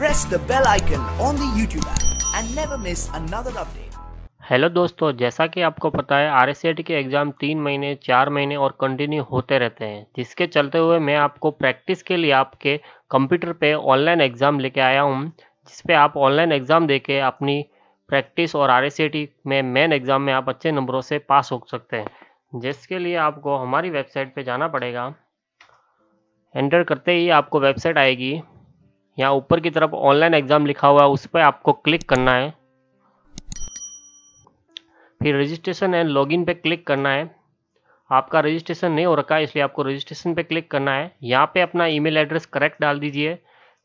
press the bell icon on the YouTube app and never miss another hello दोस्तों जैसा कि आपको पता है आर के एग्ज़ाम तीन महीने चार महीने और कंटिन्यू होते रहते हैं जिसके चलते हुए मैं आपको प्रैक्टिस के लिए आपके कंप्यूटर पे ऑनलाइन एग्ज़ाम लेके आया हूँ जिसपे आप ऑनलाइन एग्ज़ाम देके अपनी प्रैक्टिस और आर में मेन एग्ज़ाम में आप अच्छे नंबरों से पास हो सकते हैं जिसके लिए आपको हमारी वेबसाइट पर जाना पड़ेगा एंटर करते ही आपको वेबसाइट आएगी यहाँ ऊपर की तरफ ऑनलाइन एग्जाम लिखा हुआ है उस पर आपको क्लिक करना है फिर रजिस्ट्रेशन एंड लॉगिन पे क्लिक करना है आपका रजिस्ट्रेशन नहीं हो रखा है इसलिए आपको रजिस्ट्रेशन पे क्लिक करना है यहाँ पे अपना ईमेल एड्रेस करेक्ट डाल दीजिए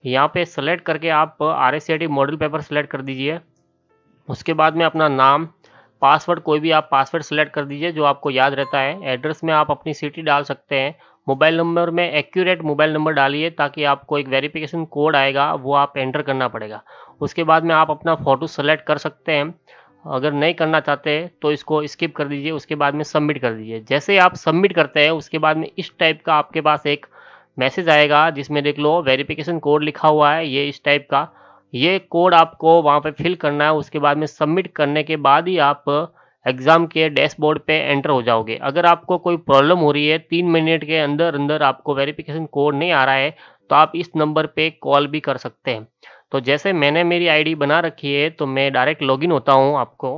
यहाँ पे सेलेक्ट करके आप R S model paper select कर दीजिए उसके बाद में अपना नाम पासवर्ड कोई भी आप पासवर्ड सेलेक्ट कर दीजिए जो आपको याद रहता है एड्रेस में आप अपनी सिटी डाल सकते हैं मोबाइल नंबर में एक्यूरेट मोबाइल नंबर डालिए ताकि आपको एक वेरिफिकेशन कोड आएगा वो आप एंटर करना पड़ेगा उसके बाद में आप अपना फ़ोटो सेलेक्ट कर सकते हैं अगर नहीं करना चाहते तो इसको स्किप कर दीजिए उसके बाद में सबमिट कर दीजिए जैसे आप सबमिट करते हैं उसके बाद में इस टाइप का आपके पास एक मैसेज आएगा जिसमें देख लो वेरिफिकेशन कोड लिखा हुआ है ये इस टाइप का ये कोड आपको वहाँ पर फिल करना है उसके बाद में सबमिट करने के बाद ही आप एग्ज़ाम के डैशबोर्ड पे एंटर हो जाओगे अगर आपको कोई प्रॉब्लम हो रही है तीन मिनट के अंदर अंदर आपको वेरिफिकेशन कोड नहीं आ रहा है तो आप इस नंबर पे कॉल भी कर सकते हैं तो जैसे मैंने मेरी आईडी बना रखी है तो मैं डायरेक्ट लॉगिन होता हूँ आपको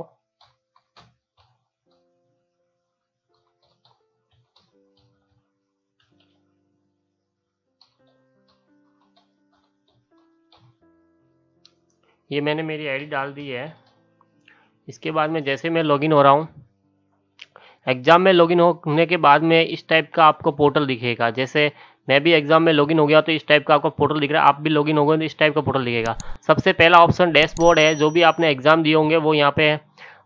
ये मैंने मेरी आईडी डाल दी है इसके बाद में जैसे मैं लॉगिन हो रहा हूँ एग्ज़ाम में लॉगिन होने के बाद में इस टाइप का आपको पोर्टल दिखेगा जैसे मैं भी एग्ज़ाम में लॉगिन हो गया तो इस टाइप का आपको पोर्टल दिख रहा है आप भी लॉगिन हो गए तो इस टाइप का पोर्टल दिखेगा सबसे पहला ऑप्शन डैशबोर्ड है जो भी आपने एग्ज़ाम दिए होंगे वो यहाँ पे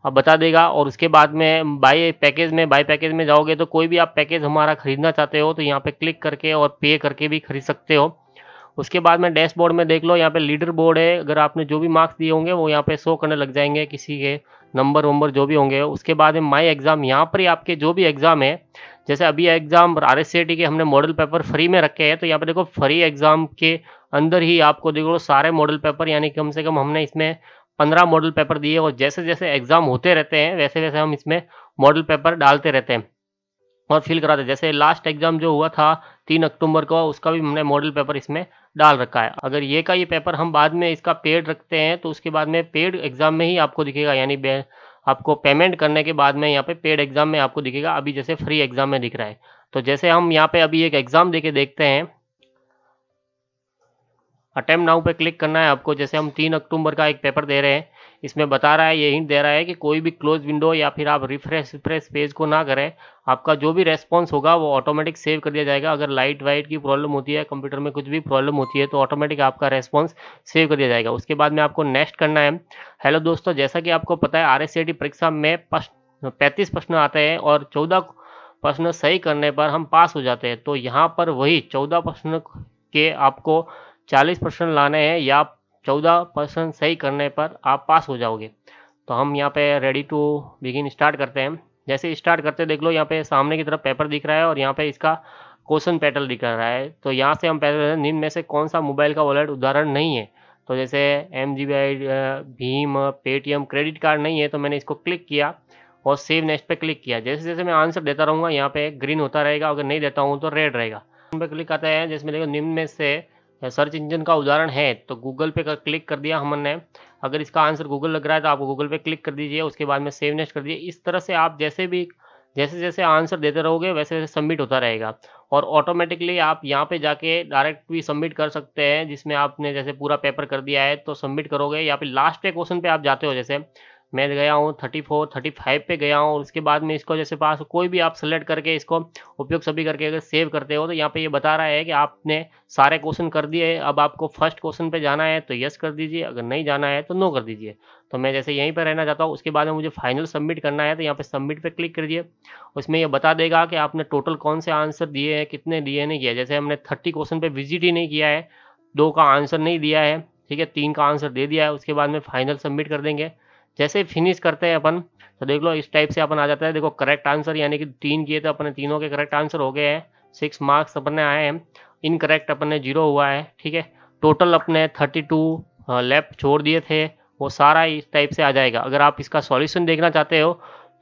अब बता देगा और उसके बाद में बाई पैकेज में बाई पैकेज में जाओगे तो कोई भी आप पैकेज हमारा खरीदना चाहते हो तो यहाँ पे क्लिक करके और पे करके भी खरीद सकते हो उसके बाद में डैशबोर्ड में देख लो यहाँ पे लीडर बोर्ड है अगर आपने जो भी मार्क्स दिए होंगे वो यहाँ पे शो करने लग जाएंगे किसी के नंबर वंबर जो भी होंगे उसके बाद में माई एग्ज़ाम यहाँ पर ही आपके जो भी एग्ज़ाम है जैसे अभी एग्ज़ाम आर एस के हमने मॉडल पेपर फ्री में रखे हैं तो यहाँ पर देखो फ्री एग्ज़ाम के अंदर ही आपको देखो सारे मॉडल पेपर यानी कम से कम हमने इसमें पंद्रह मॉडल पेपर दिए और जैसे जैसे एग्ज़ाम होते रहते हैं वैसे वैसे हम इसमें मॉडल पेपर डालते रहते हैं और फिल कराते जैसे लास्ट एग्जाम जो हुआ था तीन अक्टूबर को उसका भी हमने मॉडल पेपर इसमें डाल रखा है अगर ये का ये पेपर हम बाद में इसका पेड रखते हैं तो उसके बाद में पेड एग्जाम में ही आपको दिखेगा यानी आपको पेमेंट करने के बाद में यहाँ पे पेड एग्जाम में आपको दिखेगा अभी जैसे फ्री एग्जाम में दिख रहा है तो जैसे हम यहाँ पे अभी एक एग्जाम देके देखते हैं अटैम्प नाउ पे क्लिक करना है आपको जैसे हम तीन अक्टूबर का एक पेपर दे रहे हैं इसमें बता रहा है ये हिंट दे रहा है कि कोई भी क्लोज विंडो या फिर आप रिफ्रेश रिफ्रेश पेज को ना करें आपका जो भी रेस्पॉन्स होगा वो ऑटोमेटिक सेव कर दिया जाएगा अगर लाइट वाइट की प्रॉब्लम होती है कंप्यूटर में कुछ भी प्रॉब्लम होती है तो ऑटोमेटिक आपका रेस्पॉन्स सेव कर दिया जाएगा उसके बाद में आपको नेक्स्ट करना है हेलो दोस्तों जैसा कि आपको पता है आर परीक्षा में पैंतीस प्रश्न आते हैं और चौदह प्रश्न सही करने पर हम पास हो जाते हैं तो यहाँ पर वही चौदह प्रश्न के आपको चालीस परसेंट लाने हैं या चौदह परसेंट सही करने पर आप पास हो जाओगे तो हम यहाँ पे रेडी टू बिगिन स्टार्ट करते हैं जैसे स्टार्ट करते देख लो यहाँ पे सामने की तरफ पेपर दिख रहा है और यहाँ पे इसका क्वेश्चन पैटर्न दिख रहा है तो यहाँ से हम पैटर्न निम्न में से कौन सा मोबाइल का वॉलेट उदाहरण नहीं है तो जैसे एम जी भीम पेटीएम क्रेडिट कार्ड नहीं है तो मैंने इसको क्लिक किया और सेव नेक्स्ट पे क्लिक किया जैसे जैसे मैं आंसर देता रहूँगा यहाँ पे ग्रीन होता रहेगा अगर नहीं देता हूँ तो रेड रहेगा उन पर क्लिक आता है जिसमें देखो निम्न में से या सर्च इंजन का उदाहरण है तो गूगल पे का क्लिक कर दिया हमने अगर इसका आंसर गूगल लग रहा है तो आप गूगल पे क्लिक कर दीजिए उसके बाद में सेव नेक्स्ट कर दीजिए इस तरह से आप जैसे भी जैसे जैसे आंसर देते रहोगे वैसे वैसे सबमिट होता रहेगा और ऑटोमेटिकली आप यहाँ पे जाके डायरेक्ट भी सबमिट कर सकते हैं जिसमें आपने जैसे पूरा पेपर कर दिया है तो सबमिट करोगे या फिर लास्ट पे क्वेश्चन पे आप जाते हो जैसे मैं गया हूँ थर्टी फोर थर्टी फाइव पे गया हूँ उसके बाद में इसको जैसे पास कोई भी आप सेलेक्ट करके इसको उपयोग सभी करके अगर सेव करते हो तो यहाँ पे ये यह बता रहा है कि आपने सारे क्वेश्चन कर दिए अब आपको फर्स्ट क्वेश्चन पे जाना है तो यस कर दीजिए अगर नहीं जाना है तो नो कर दीजिए तो मैं जैसे यहीं पर रहना चाहता हूँ उसके बाद में मुझे फाइनल सबमिट करना है तो यहाँ पर सबमिट पर क्लिक कर दिए उसमें यह बता देगा कि आपने टोटल कौन से आंसर दिए हैं कितने दिए नहीं किया जैसे हमने थर्टी क्वेश्चन पर विजिट ही नहीं किया है दो का आंसर नहीं दिया है ठीक है तीन का आंसर दे दिया है उसके बाद में फाइनल सबमिट कर देंगे जैसे फिनिश करते हैं अपन तो देख लो इस टाइप से अपन आ जाता है देखो करेक्ट आंसर यानी कि तीन किए तो अपने तीनों के करेक्ट आंसर हो गए हैं सिक्स मार्क्स अपन ने आए हैं इनकरेक्ट अपन ने जीरो हुआ है ठीक है टोटल अपने थर्टी टू लेफ्ट छोड़ दिए थे वो सारा इस टाइप से आ जाएगा अगर आप इसका सॉल्यूशन देखना चाहते हो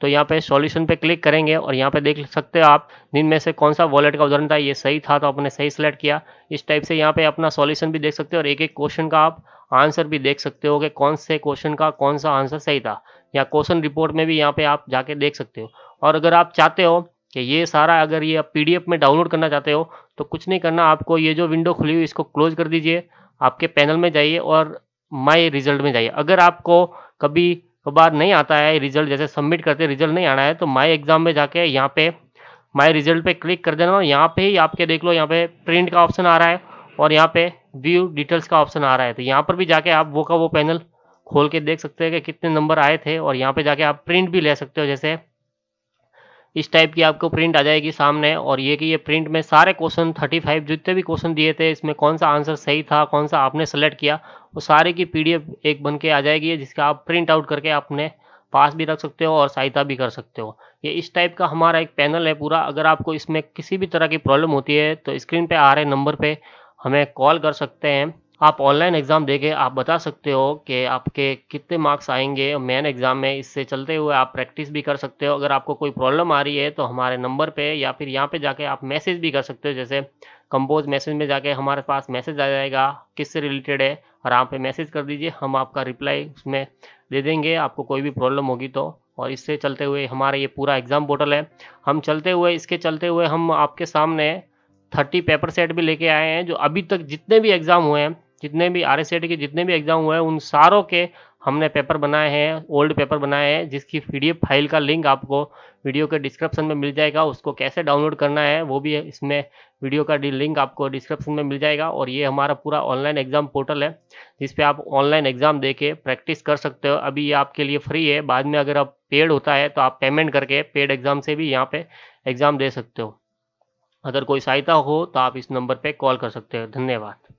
तो यहाँ पे सॉल्यूशन पे क्लिक करेंगे और यहाँ पे देख सकते हो आप दिन में से कौन सा वॉलेट का उदाहरण था ये सही था तो आपने सही सेलेक्ट किया इस टाइप से यहाँ पे अपना सॉल्यूशन भी देख सकते हो और एक एक क्वेश्चन का आप आंसर भी देख सकते हो कि कौन से क्वेश्चन का कौन सा आंसर सही था या क्वेश्चन रिपोर्ट में भी यहाँ पे आप जाके देख सकते हो और अगर आप चाहते हो कि ये सारा अगर ये आप पीडीएफ में डाउनलोड करना चाहते हो तो कुछ नहीं करना आपको ये जो विंडो खुली हुई इसको क्लोज कर दीजिए आपके पैनल में जाइए और माई रिजल्ट में जाइए अगर आपको कभी कभार नहीं आता है रिजल्ट जैसे सबमिट करते रिजल्ट नहीं आना है तो माई एग्जाम में जाके यहाँ पे माई रिजल्ट पे क्लिक कर देना और यहाँ पे ही आपके देख लो यहाँ पे प्रिंट का ऑप्शन आ रहा है और यहाँ पे व्यू डिटेल्स का ऑप्शन आ रहा है तो यहाँ पर भी जाके आप वो का वो पैनल खोल के देख सकते हैं कि कितने नंबर आए थे और यहाँ पे जाके आप प्रिंट भी ले सकते हो जैसे इस टाइप की आपको प्रिंट आ जाएगी सामने और ये कि ये प्रिंट में सारे क्वेश्चन थर्टी फाइव जितने भी क्वेश्चन दिए थे इसमें कौन सा आंसर सही था कौन सा आपने सेलेक्ट किया वो सारे की पी एक बन के आ जाएगी जिसका आप प्रिंट आउट करके अपने पास भी रख सकते हो और सहायता भी कर सकते हो ये इस टाइप का हमारा एक पैनल है पूरा अगर आपको इसमें किसी भी तरह की प्रॉब्लम होती है तो स्क्रीन पर आ रहे नंबर पे हमें कॉल कर सकते हैं आप ऑनलाइन एग्ज़ाम दे के आप बता सकते हो कि आपके कितने मार्क्स आएंगे मेन एग्ज़ाम में इससे चलते हुए आप प्रैक्टिस भी कर सकते हो अगर आपको कोई प्रॉब्लम आ रही है तो हमारे नंबर पे या फिर यहाँ पे जाके आप मैसेज भी कर सकते हो जैसे कंपोज मैसेज में जाके हमारे पास मैसेज आ जाएगा किससे रिलेटेड है और आप मैसेज कर दीजिए हम आपका रिप्लाई उसमें दे देंगे आपको कोई भी प्रॉब्लम होगी तो और इससे चलते हुए हमारा ये पूरा एग्ज़ाम पोर्टल है हम चलते हुए इसके चलते हुए हम आपके सामने थर्टी पेपर सेट भी लेके आए हैं जो अभी तक जितने भी एग्ज़ाम हुए हैं जितने भी आर के जितने भी एग्ज़ाम हुए हैं उन सारों के हमने पेपर बनाए हैं ओल्ड पेपर बनाए हैं जिसकी पी फाइल का लिंक आपको वीडियो के डिस्क्रिप्शन में मिल जाएगा उसको कैसे डाउनलोड करना है वो भी इसमें वीडियो का लिंक आपको डिस्क्रिप्शन में मिल जाएगा और ये हमारा पूरा ऑनलाइन एग्ज़ाम पोर्टल है जिस आप ऑनलाइन एग्ज़ाम दे के प्रैक्टिस कर सकते हो अभी ये आपके लिए फ्री है बाद में अगर आप पेड होता है तो आप पेमेंट करके पेड एग्ज़ाम से भी यहाँ पर एग्ज़ाम दे सकते हो अगर कोई सहायता हो तो आप इस नंबर पर कॉल कर सकते हैं धन्यवाद